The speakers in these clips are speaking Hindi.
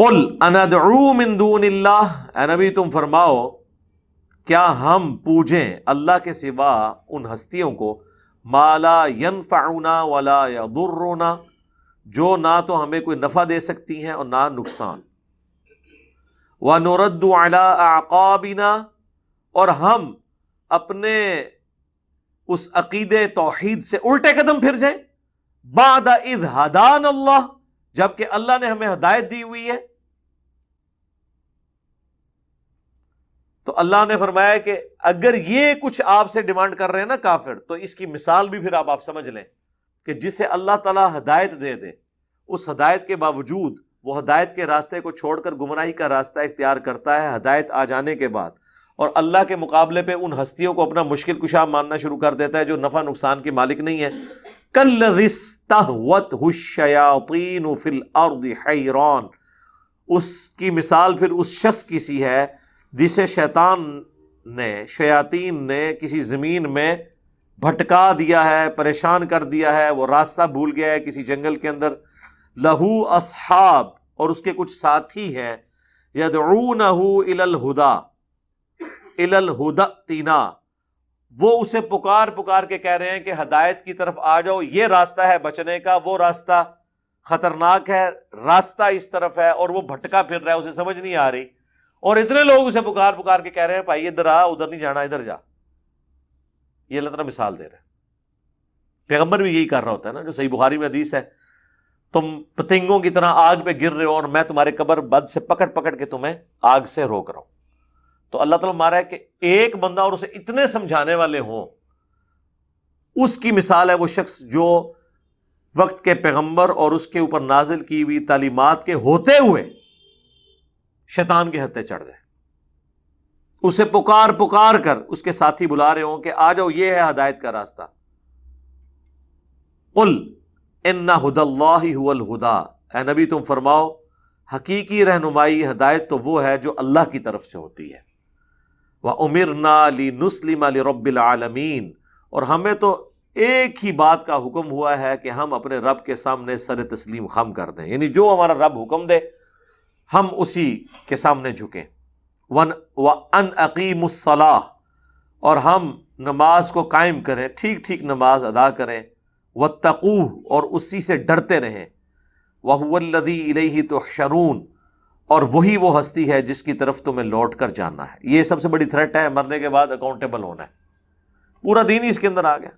कुल अनदूमिंदूनल्ला नबी तुम फरमाओ क्या हम पूजें अल्लाह के सिवा उन हस्तियों को माला फ़ाउना वाला या रोना जो ना तो हमें कोई नफ़ा दे सकती हैं और ना नुकसान व नरद्दला आकाबिना और हम अपने उस अकीद तोहद से उल्टे कदम फिर जाए बाद इद हदान अल्लाह जबकि अल्लाह ने हमें हदायत दी हुई है तो अल्लाह ने फरमाया कि अगर ये कुछ आपसे डिमांड कर रहे हैं ना काफिर तो इसकी मिसाल भी फिर आप आप समझ लें कि जिसे अल्लाह तला हदायत दे दे उस हदायत के बावजूद वो हदायत के रास्ते को छोड़कर गुमराही का रास्ता इख्तियार करता है हदायत आ जाने के बाद और अल्लाह के मुकाबले पे उन हस्तियों को अपना मुश्किल कुशा मानना शुरू कर देता है जो नफ़ा नुकसान के मालिक नहीं है कल फिल उसकी मिसाल फिर उस शख्स की सी है जिसे शैतान ने शयातीन ने किसी ज़मीन में भटका दिया है परेशान कर दिया है वो रास्ता भूल गया है किसी जंगल के अंदर लहू असहाब और उसके कुछ साथी हैं यदू इलल हुदा इलल हुदा तीना वो उसे पुकार पुकार के कह रहे हैं कि हदायत की तरफ आ जाओ ये रास्ता है बचने का वो रास्ता खतरनाक है रास्ता इस तरफ है और वो भटका फिर रहा है उसे समझ नहीं आ रही और इतने लोग उसे पुकार पुकार के कह रहे हैं भाई इधर आ उधर नहीं जाना इधर जा ये अल्लाह लतना मिसाल दे रहे हैं पैगंबर भी यही कर रहा होता है ना जो सही बुखारी में हदीस है तुम पतिंगों की तरह आग पे गिर रहे हो और मैं तुम्हारे कबर बद से पकड़ पकड़ के तुम्हें आग से रोक रहा हूं तो अल्लाह तला मारा है कि एक बंदा और उसे इतने समझाने वाले हों उसकी मिसाल है वो शख्स जो वक्त के पैगंबर और उसके ऊपर नाजिल की हुई तालीमत के होते हुए शैतान के हथे चढ़ जाए उसे पुकार पुकार कर उसके साथी बुला रहे हो कि आ जाओ ये है हदायत का रास्ता कुल इन्ना हुदल हुदा ए नबी तुम फरमाओ हकीकी रहनुमाई हदायत तो वो है जो अल्लाह की तरफ से होती है वह उमिर ली नस्लिम रबालमीन और हमें तो एक ही बात का हुक्म हुआ है कि हम अपने रब के सामने सर तस्लीम खम कर दें यानी जो हमारा रब हुक्म दे हम उसी के सामने झुकें वन व अन अकीमसलाह और हम नमाज को कायम करें ठीक ठीक नमाज अदा करें व तकूह और उसी से डरते रहें वहदी इलेही तो शरून और वही वो हस्ती है जिसकी तरफ तुम्हें लौट कर जाना है ये सबसे बड़ी थ्रेट है मरने के बाद अकाउंटेबल होना है पूरा दिन ही इसके अंदर आ गया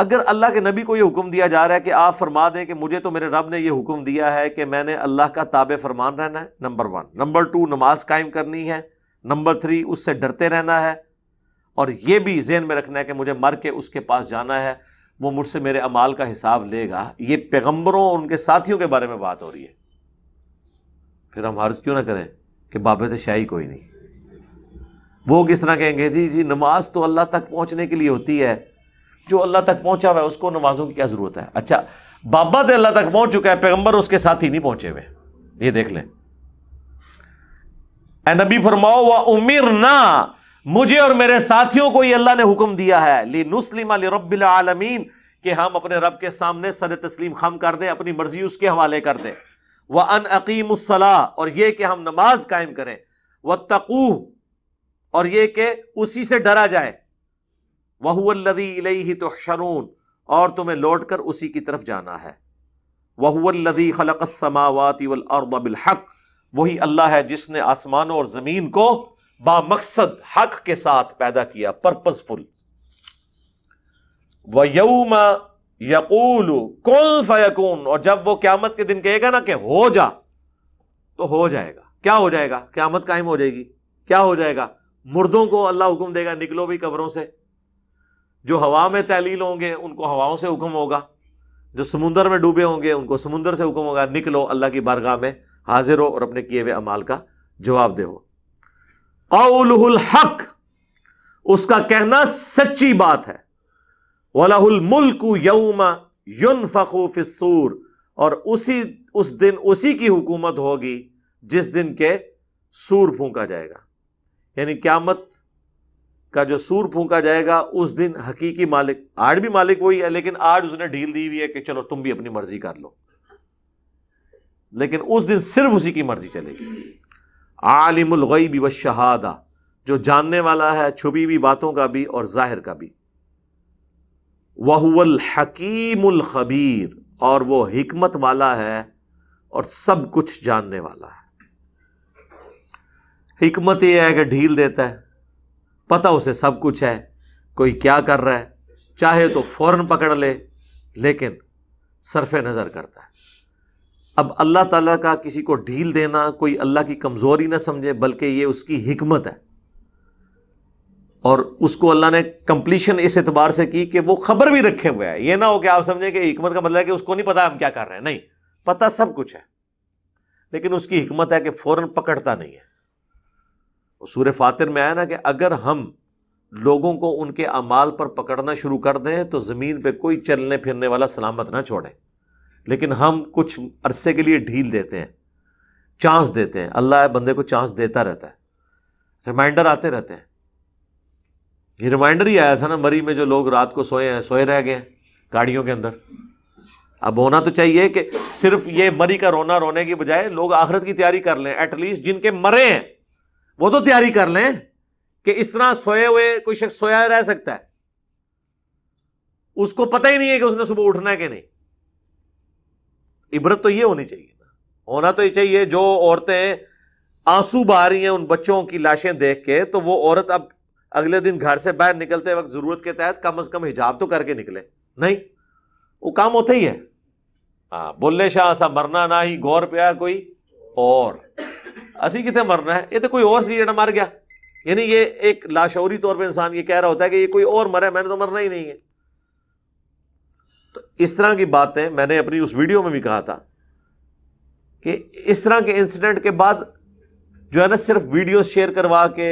अगर अल्लाह के नबी को ये हुक्म दिया जा रहा है कि आप फरमा दें कि मुझे तो मेरे रब ने यह हुक्म दिया है कि मैंने अल्लाह का ताबे फरमान रहना है नंबर वन नंबर टू नमाज कायम करनी है नंबर थ्री उससे डरते रहना है और ये भी जहन में रखना है कि मुझे मर के उसके पास जाना है वो मुझसे मेरे अमाल का हिसाब लेगा ये पैगम्बरों और उनके साथियों के बारे में बात हो रही है फिर हम हर्ज क्यों ना करें कि बाबे तो शाही कोई नहीं वो किस तरह कहेंगे जी जी नमाज तो अल्लाह तक पहुँचने के लिए होती है जो अल्लाह तक पहुंचा हुआ है उसको नमाजों की क्या ज़रूरत है अच्छा बाबा तो अल्लाह तक पहुंच चुका है पैगम्बर उसके साथ ही नहीं पहुंचे हुए ये देख लें नबी फरमाओ व उमिर ना मुझे और मेरे साथियों को ये अल्लाह ने हुक्म दिया है ली नुस्लिम आलमीन कि हम अपने रब के सामने सर तस्लीम खम कर दें अपनी मर्जी उसके हवाले कर दें वह अन उसलाह और ये कि हम नमाज कायम करें वह तकू और ये कि उसी से डरा जाए वहुअल्लदी इलही तो शरून और तुम्हें लौट कर उसी की तरफ जाना है वहुअल्लदी खलक समावाती हक वही अल्लाह है जिसने आसमानों और ज़मीन को बामकसद हक के साथ पैदा किया पर्पजफुल वयम यकूल कौन फयकून और जब वो क्यामत के दिन कहेगा ना कि हो जा तो हो जाएगा क्या हो जाएगा क्यामत कायम हो जाएगी क्या हो जाएगा मुर्दों को अल्लाह हुक्म देगा निकलो भी कबरों से जो हवा में तहलील होंगे उनको हवाओं से हुक्म होगा जो समुंदर में डूबे होंगे उनको समुंदर से हुक्म होगा निकलो अल्लाह की बारगाह में हाजिर हो और अपने किए हुए अमाल का जवाब दे हो हक उसका कहना सच्ची बात है वलाहुल मुल्क यौमा युन फखूफिसूर और उसी उस दिन उसी की हुकूमत होगी जिस दिन के सूर फूंका जाएगा यानी क्यामत का जो सूर फूका जाएगा उस दिन हकीकी मालिक आज भी मालिक वही है लेकिन आज उसने ढील दी हुई है कि चलो तुम भी अपनी मर्जी कर लो लेकिन उस दिन सिर्फ उसी की मर्जी चलेगी आलिमुल भी व शहादा जो जानने वाला है छुपी हुई बातों का भी और जाहिर का भी वहुल हकीमुल खबीर और वो हिकमत वाला है और सब कुछ जानने वाला है हिकमत यह है कि ढील देता है पता उसे सब कुछ है कोई क्या कर रहा है चाहे तो फौरन पकड़ ले लेकिन सरफ नज़र करता है अब अल्लाह ताला का किसी को ढील देना कोई अल्लाह की कमज़ोरी ना समझे बल्कि ये उसकी हिकमत है और उसको अल्लाह ने कंप्लीशन इस एतबार से की कि वो खबर भी रखे हुए हैं ये ना हो कि आप समझें कि हिकमत का मतलब है कि उसको नहीं पता हम क्या कर रहे हैं नहीं पता सब कुछ है लेकिन उसकी हिकमत है कि फौरन पकड़ता नहीं है और सूर्य फातिर में आया ना कि अगर हम लोगों को उनके अमाल पर पकड़ना शुरू कर दें तो ज़मीन पर कोई चलने फिरने वाला सलामत ना छोड़े लेकिन हम कुछ अरसे के लिए ढील देते हैं चांस देते हैं अल्लाह बंदे को चांस देता रहता है रिमाइंडर आते रहते हैं ये रिमाइंडर ही आया था ना मरी में जो लोग रात को सोए हैं सोए रह गए हैं गाड़ियों के अंदर अब होना तो चाहिए कि सिर्फ ये मरी का रोना रोने की बजाय लोग आखिरत की तैयारी कर लें एटलीस्ट जिनके मरे हैं वो तो तैयारी कर लें कि इस तरह सोए हुए कोई शख्स सोया रह सकता है उसको पता ही नहीं है कि उसने सुबह उठना है कि नहीं इबरत तो ये होनी चाहिए ना होना तो ये चाहिए जो औरतें आंसू बहा रही हैं उन बच्चों की लाशें देख के तो वो औरत अब अगले दिन घर से बाहर निकलते वक्त जरूरत के तहत कम अज कम हिजाब तो करके निकले नहीं वो काम होता ही है हाँ बोले शाह मरना ना ही गौर प्या कोई और असी कितने मरना है ये तो कोई और ਸੀ मर गया यानी ये एक लाशौरी तौर पर इंसान ये कह रहा होता है कि ये कोई और मरा है मैंने तो मरना ही नहीं है तो इस तरह की बातें मैंने अपनी उस वीडियो में भी कहा था कि इस तरह के इंसिडेंट के बाद जो है ना सिर्फ वीडियो शेयर करवा के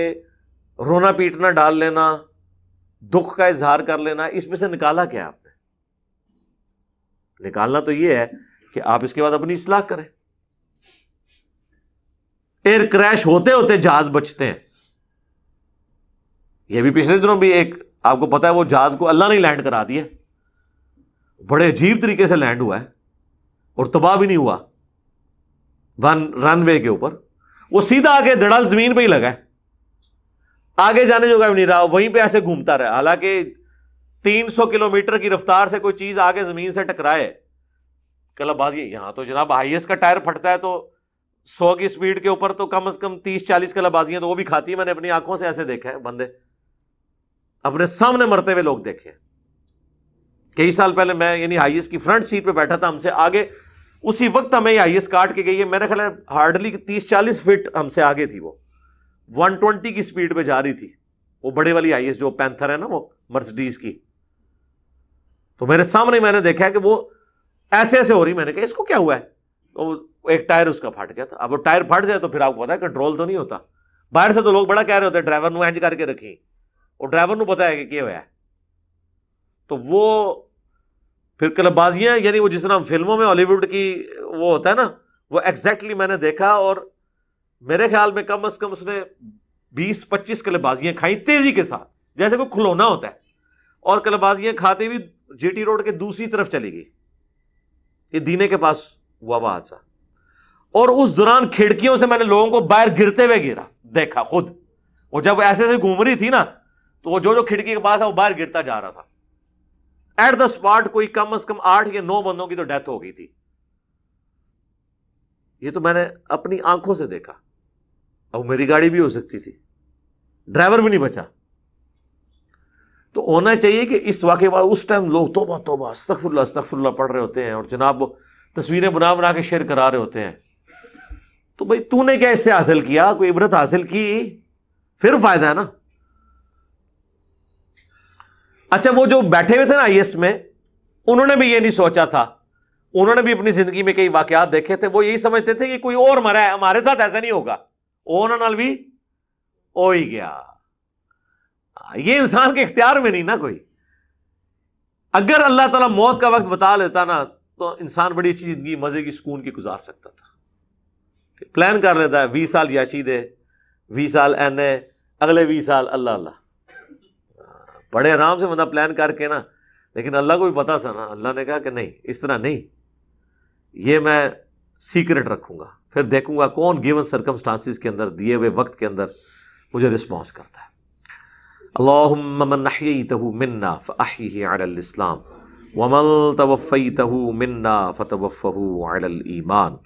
रोना पीटना डाल लेना दुख का इजहार कर लेना इसमें से निकाला क्या आपने निकालना तो ये है कि आप इसके बाद अपनी इसलाह करें एयर क्रैश होते होते जहाज बचते हैं यह भी पिछले दिनों भी एक आपको पता है वो जहाज को अल्लाह ने लैंड करा दिया बड़े अजीब तरीके से लैंड हुआ है और तबाह भी नहीं हुआ वन वे के ऊपर वो सीधा आगे दड़ाल जमीन पर ही लगा है आगे जाने जो का नहीं रहा वहीं पे ऐसे घूमता रहा हालांकि 300 किलोमीटर की रफ्तार से कोई चीज आगे जमीन से टकराए कल बात यहां तो जनाब हाईएस्ट का टायर फटता है तो सौ की स्पीड के ऊपर तो कम से कम तीस चालीस का लबाजियां तो वो भी खाती है मैंने अपनी आंखों से ऐसे देखा है बंदे अपने सामने मरते हुए लोग देखे कई साल पहले मैं यानी हाईएस e की फ्रंट सीट पे बैठा था हमसे आगे उसी वक्त हमें हाईएस e काट के गई है मेरे ख्याल हार्डली तीस चालीस फिट हमसे आगे थी वो वन ट्वेंटी की स्पीड पे जा रही थी वो बड़े वाली हाईएस e जो पैंथर है ना वो मर्सडीज की तो मेरे सामने मैंने देखा है कि वो ऐसे ऐसे हो रही मैंने कहा इसको क्या हुआ है तो एक टायर उसका फट गया था अब वो टायर फट जाए तो फिर आपको पता है कंट्रोल तो नहीं होता बाहर से तो लोग बड़ा कह रहे होते ड्राइवर नु एंज करके रखी और ड्राइवर नु पता है कि क्या होया तो वो फिर कलबाजियाँ यानी वो जिस तरह फिल्मों में हॉलीवुड की वो होता है ना वो एग्जैक्टली मैंने देखा और मेरे ख्याल में कम अज कम उसने 20-25 कलबाजियाँ खाई तेजी के साथ जैसे कोई खुलौना होता है और कलबाजियाँ खाते हुए जीटी रोड के दूसरी तरफ चली गई ये दीने के पास वबा और उस दौरान खिड़कियों से मैंने लोगों को बाहर गिरते हुए गिरा देखा खुद और जब ऐसे ऐसे घूम रही थी ना तो वो जो जो खिड़की के पास था वो बाहर गिरता जा रहा था एट द स्पॉट कोई कम अज कम आठ या नौ बंदों की तो डेथ हो गई थी ये तो मैंने अपनी आंखों से देखा अब मेरी गाड़ी भी हो सकती थी ड्राइवर भी नहीं बचा तो होना चाहिए कि इस वाक्य उस टाइम लोग तोबा तोबा अस्तफुल्ला अस्तफुल्ला पढ़ रहे होते हैं और जनाब तस्वीरें बना बना के शेयर करा रहे होते हैं तो भाई तूने क्या इससे हासिल किया कोई इबरत हासिल की फिर फायदा है ना अच्छा वो जो बैठे हुए थे ना आई में उन्होंने भी ये नहीं सोचा था उन्होंने भी अपनी जिंदगी में कई वाकयात देखे थे वो यही समझते थे कि कोई और मरा है हमारे साथ ऐसा नहीं होगा उन्होंने भी हो ही गया ये इंसान के इख्तियार में नहीं ना कोई अगर अल्लाह तला मौत का वक्त बता लेता ना तो इंसान बड़ी अच्छी ज़िंदगी मज़े की सुकून की गुजार सकता था प्लान कर लेता है बीस साल याशीद है बीस साल एन है अगले बीस साल अल्लाह अल्लाह बड़े आराम से बंदा प्लान करके ना लेकिन अल्लाह को भी पता था ना अल्लाह ने कहा कि नहीं इस तरह नहीं ये मैं सीक्रेट रखूंगा फिर देखूंगा कौन गिवन सरकमस्टांसिस के अंदर दिए हुए वक्त के अंदर मुझे रिस्पॉन्स करता है अल्लाह तहु मन्ना फ़ाही आल इस्लाम वमल तवफ़ी तहू मिन्ना फ़तवफ़हू अल ईमान